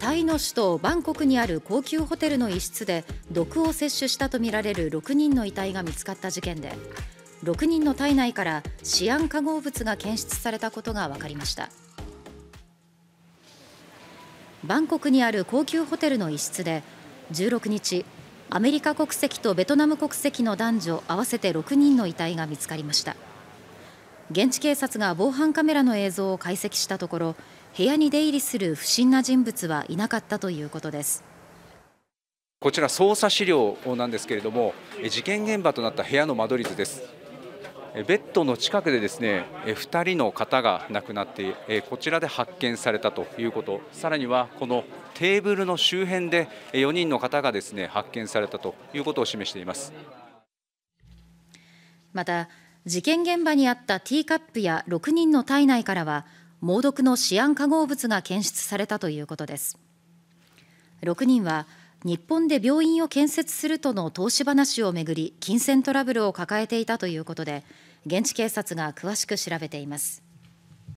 タイの首都バンコクにある高級ホテルの一室で毒を摂取したとみられる6人の遺体が見つかった事件で6人の体内からシアン化合物が検出されたことが分かりましたバンコクにある高級ホテルの一室で16日アメリカ国籍とベトナム国籍の男女合わせて6人の遺体が見つかりました。現地警察が防犯カメラの映像を解析したところ部屋に出入りする不審な人物はいなかったということですこちら捜査資料なんですけれども事件現場となった部屋の間取り図ですベッドの近くでですね2人の方が亡くなってこちらで発見されたということさらにはこのテーブルの周辺で4人の方がですね発見されたということを示していますまた事件現場にあったティーカップや6人の体内からは猛毒のシアン化合物が検出されたということです6人は日本で病院を建設するとの投資話をめぐり金銭トラブルを抱えていたということで現地警察が詳しく調べています